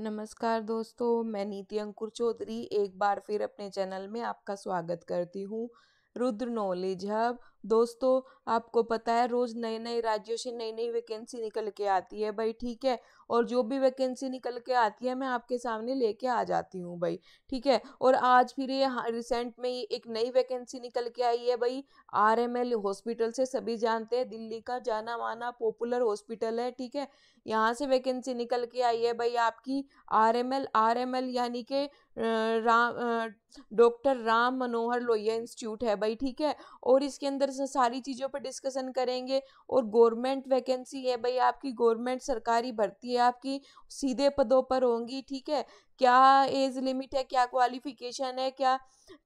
नमस्कार दोस्तों मैं नीति अंकुर चौधरी एक बार फिर अपने चैनल में आपका स्वागत करती हूँ रुद्र नॉलेज हब दोस्तों आपको पता है रोज़ नए नए राज्यों से नई नई वैकेंसी निकल के आती है भाई ठीक है और जो भी वैकेंसी निकल के आती है मैं आपके सामने लेके आ जाती हूँ भाई ठीक है और आज फिर ये रिसेंट में ये एक नई वैकेंसी निकल के आई है भाई आर एम एल हॉस्पिटल से सभी जानते हैं दिल्ली का जाना माना पॉपुलर हॉस्पिटल है ठीक है यहाँ से वैकेंसी निकल के आई है भाई आपकी R M L R M L यानी के राम डॉक्टर राम मनोहर लोहिया इंस्टीट्यूट है भाई ठीक है और इसके अंदर सारी चीज़ों पर डिस्कशन करेंगे और गवर्नमेंट वैकेंसी है भाई आपकी गवर्नमेंट सरकारी भर्ती है आपकी सीधे पदों पर होंगी ठीक है क्या एज लिमिट है क्या क्वालिफिकेशन है क्या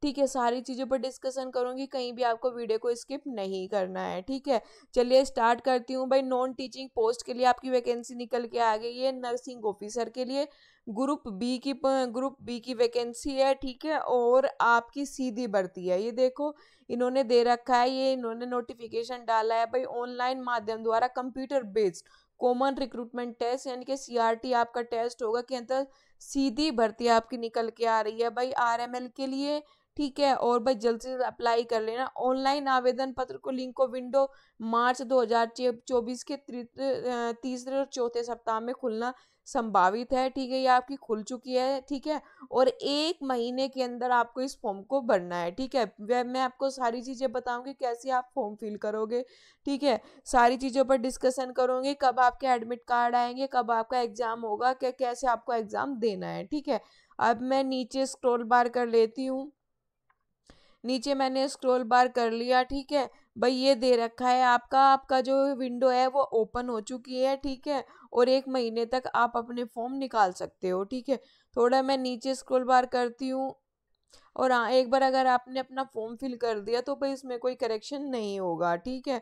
ठीक है सारी चीज़ों पर डिस्कशन करूँगी कहीं भी आपको वीडियो को स्किप नहीं करना है ठीक है चलिए स्टार्ट करती हूँ भाई नॉन टीचिंग पोस्ट के लिए आपकी वैकेंसी निकल के आ गई है नर्सिंग ऑफिसर के लिए ग्रुप बी की ग्रुप बी की वैकेंसी है ठीक है और आपकी सीधी भर्ती है ये देखो इन्होंने दे रखा है ये इन्होंने नोटिफिकेशन डाला है भाई ऑनलाइन माध्यम द्वारा computer based common recruitment test यानी कि सीआरटी आपका टेस्ट होगा के अंतर सीधी भर्ती आपकी निकल के आ रही है भाई आरएमएल के लिए ठीक है और भाई जल्द से जल्द अप्लाई कर लेना ऑनलाइन आवेदन पत्र को लिंक को विंडो मार्च 2024 के तीसरे और चौथे सप्ताह में खुलना संभावित है ठीक है ये आपकी खुल चुकी है ठीक है और एक महीने के अंदर आपको इस फॉर्म को भरना है ठीक है वह मैं आपको सारी चीज़ें बताऊंगी कैसे आप फॉर्म फिल करोगे ठीक है सारी चीज़ों पर डिस्कशन करोगे कब आपके एडमिट कार्ड आएंगे कब आपका एग्ज़ाम होगा क्या कैसे आपको एग्ज़ाम देना है ठीक है अब मैं नीचे स्क्रोल बार कर लेती हूँ नीचे मैंने स्क्रॉल बार कर लिया ठीक है भाई ये दे रखा है आपका आपका जो विंडो है वो ओपन हो चुकी है ठीक है और एक महीने तक आप अपने फॉर्म निकाल सकते हो ठीक है थोड़ा मैं नीचे स्क्रॉल बार करती हूँ और हाँ एक बार अगर आपने अपना फॉर्म फिल कर दिया तो भाई इसमें कोई करेक्शन नहीं होगा ठीक है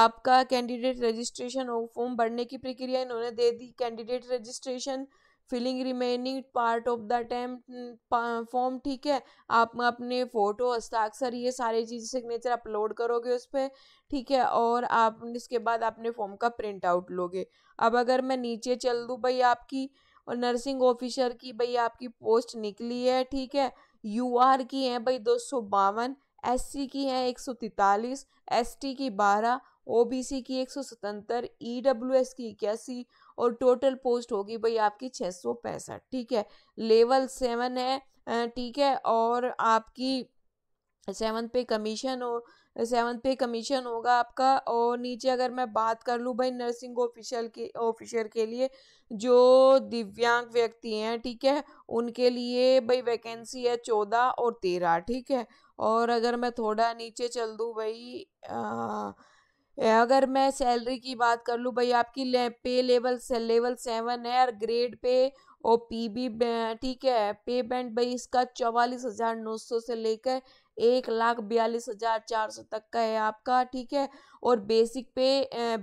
आपका कैंडिडेट रजिस्ट्रेशन हो फॉर्म भरने की प्रक्रिया इन्होंने दे दी candidate registration filling remaining part of the attempt form ठीक है आप अपने फ़ोटो हस्ताक्षर ये सारे चीज़ सिग्नेचर अपलोड करोगे उस पर ठीक है और आप इसके बाद अपने फॉर्म का प्रिंट आउट लोगे अब अगर मैं नीचे चल दूँ भाई आपकी और नर्सिंग ऑफिसर की भाई आपकी पोस्ट निकली है ठीक है यू आर की है भाई दो सौ बावन एस सी की है एक सौ तैतालीस एस टी की बारह ओ बी सी की एक सौ सतहत्तर ई डब्ल्यू एस की इक्यासी और टोटल पोस्ट होगी भाई आपकी छः सौ पैंसठ ठीक है लेवल सेवन है ठीक है और आपकी सेवन पे कमीशन हो सेवन पे कमीशन होगा आपका और नीचे अगर मैं बात कर लूँ भाई नर्सिंग ऑफिशियल के ऑफिशियर के लिए जो दिव्यांग व्यक्ति हैं ठीक है उनके लिए भाई वैकेंसी है चौदह और तेरह ठीक है और अगर मैं थोड़ा नीचे चल दूँ भाई आ, अगर मैं सैलरी की बात कर लूँ भाई आपकी ले, पे लेवल से, लेवल सेवन है और ग्रेड पे और पी बी ठीक है पे बैंड भाई इसका चौवालीस हज़ार नौ सौ से लेकर एक लाख बयालीस हज़ार चार सौ तक का है आपका ठीक है और बेसिक पे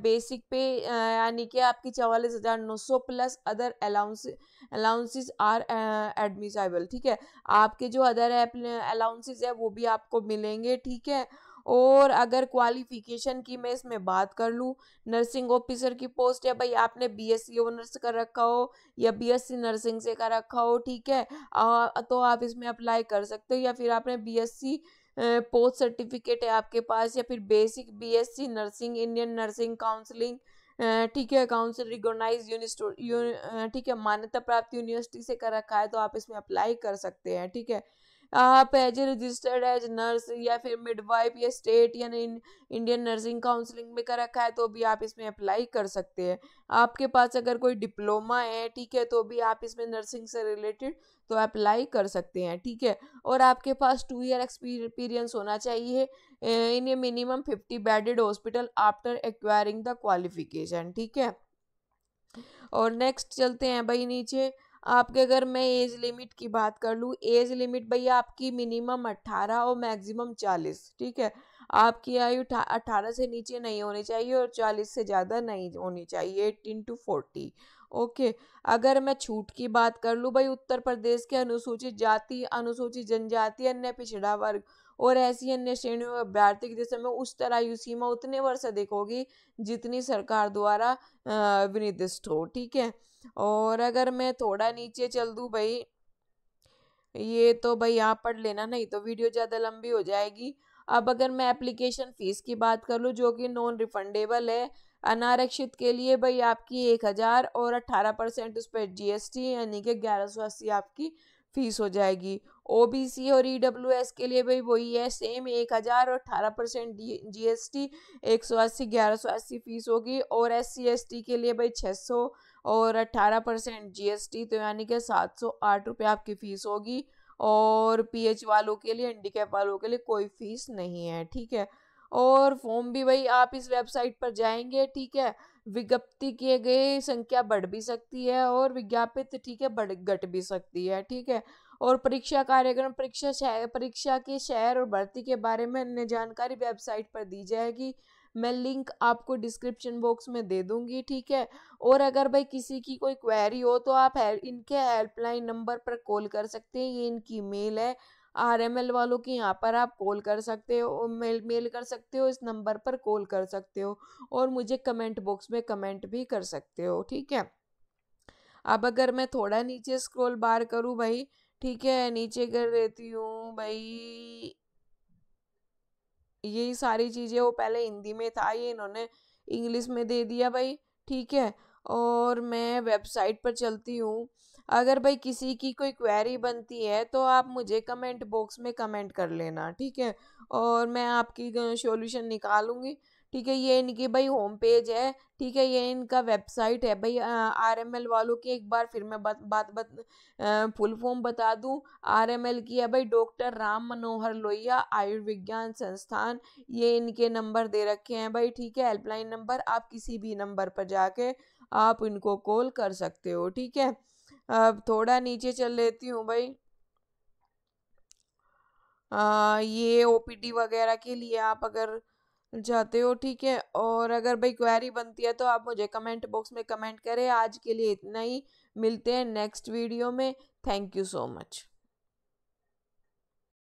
बेसिक पे यानी कि आपकी चवालीस हज़ार नौ सौ plus other allowance allowances are admissible ठीक है आपके जो अदर अलाउंसेस है वो भी आपको मिलेंगे ठीक है और अगर क्वालिफिकेशन की मैं इसमें बात कर लूँ नर्सिंग ऑफिसर की पोस्ट है भाई आपने बी एस सी ऑनर्स कर रखा हो या बी एस सी नर्सिंग से कर रखा हो ठीक है आ, तो आप इसमें अप्लाई कर सकते हो या फिर आपने B S C post certificate है आपके पास या फिर basic B S C nursing Indian nursing counselling ठीक है काउंसिल रिकोगनाइज यूनिस्टो ठीक है मान्यता प्राप्त यूनिवर्सिटी से कर रखा है तो आप इसमें अप्लाई कर सकते हैं ठीक है आप as a registered as nurse या फिर मिडवाइफ या स्टेट या इंडियन नर्सिंग काउंसलिंग में कर रखा है तो भी आप इसमें अप्लाई कर सकते हैं आपके पास अगर कोई डिप्लोमा है ठीक है तो भी आप इसमें नर्सिंग से रिलेटेड तो अप्लाई कर सकते हैं ठीक है और आपके पास टू ईयर एक्सपीरियंस होना चाहिए in a minimum fifty bedded hospital after acquiring the qualification ठीक है और नेक्स्ट चलते हैं भाई नीचे आपके अगर मैं एज लिमिट की बात कर लूँ एज लिमिट भैया आपकी मिनिमम अट्ठारह और मैक्सिमम चालीस ठीक है आपकी आयु अट्ठारह से नीचे नहीं होनी चाहिए और चालीस से ज़्यादा नहीं होनी चाहिए एटीन टू फोर्टी ओके अगर मैं छूट की बात कर लूँ भाई उत्तर प्रदेश के अनुसूचित जाति अनुसूचित जनजाति अन्य पिछड़ा वर्ग और ऐसी अन्य श्रेणियों के अभ्यर्थी की जैसे में उस तरह आयु सीमा उतने वर्ष अधिक होगी जितनी सरकार द्वारा विनिर्दिष्ट हो ठीक है और अगर मैं थोड़ा नीचे चल दूँ भाई ये तो भाई आप पढ़ लेना नहीं तो वीडियो ज़्यादा लंबी हो जाएगी अब अगर मैं एप्लीकेशन फ़ीस की बात कर लूँ जो कि नॉन रिफंडेबल है अनारक्षित के लिए भाई आपकी एक हज़ार और अट्ठारह परसेंट उस पर जी एस टी यानी कि ग्यारह सौ अस्सी आपकी फ़ीस हो जाएगी ओ बी सी और ई डब्ल्यू एस के लिए भाई वही है सेम एक हज़ार और अठारह परसेंट जी एस टी एक सौ अस्सी ग्यारह सौ अस्सी फ़ीस होगी और एस सी एस टी के लिए भाई छः सौ और अट्ठारह परसेंट जी तो यानी कि सात सौ आठ रुपये आपकी फ़ीस होगी और पीएच वालों के लिए हैंडीकैप वालों के लिए कोई फ़ीस नहीं है ठीक है और फॉर्म भी भाई आप इस वेबसाइट पर जाएंगे ठीक है विज्ञप्ति किए गए संख्या बढ़ भी सकती है और विज्ञापित ठीक है बढ़ घट भी सकती है ठीक है और परीक्षा कार्यक्रम परीक्षा परीक्षा के शहर और भर्ती के बारे में अन्य जानकारी वेबसाइट पर दी जाएगी मैं लिंक आपको डिस्क्रिप्शन बॉक्स में दे दूंगी ठीक है और अगर भाई किसी की कोई क्वेरी हो तो आप इनके हेल्पलाइन नंबर पर कॉल कर सकते हैं ये इनकी मेल है आर एम एल वालों की यहाँ पर आप कॉल कर सकते हो मेल मेल कर सकते हो इस नंबर पर कॉल कर सकते हो और मुझे कमेंट बॉक्स में कमेंट भी कर सकते हो ठीक है अब अगर मैं थोड़ा नीचे स्क्रॉल बार करूँ भाई ठीक है नीचे कर देती हूँ भाई यही सारी चीज़ें वो पहले हिंदी में था ये इन्होंने इंग्लिश में दे दिया भाई ठीक है और मैं वेबसाइट पर चलती हूँ अगर भाई किसी की कोई क्वेरी बनती है तो आप मुझे कमेंट बॉक्स में कमेंट कर लेना ठीक है और मैं आपकी सॉल्यूशन निकालूंगी ठीक है ये इनकी भाई होम पेज है ठीक है ये इनका वेबसाइट है भाई आर एम एल वालों की एक बार फिर मैं बात बात फुल फॉर्म बता दूं आर एम एल की है भाई डॉक्टर राम मनोहर लोहिया आयुर्विज्ञान संस्थान ये इनके नंबर दे रखे हैं भाई ठीक है हेल्पलाइन नंबर आप किसी भी नंबर पर जाके आप इनको कॉल कर सकते हो ठीक है अब थोड़ा नीचे चल लेती हूँ भाई आ, ये ओपीडी वगैरह के लिए आप अगर जाते हो ठीक है और अगर भाई क्वेरी बनती है तो आप मुझे कमेंट बॉक्स में कमेंट करें आज के लिए इतना ही मिलते हैं नेक्स्ट वीडियो में थैंक यू सो मच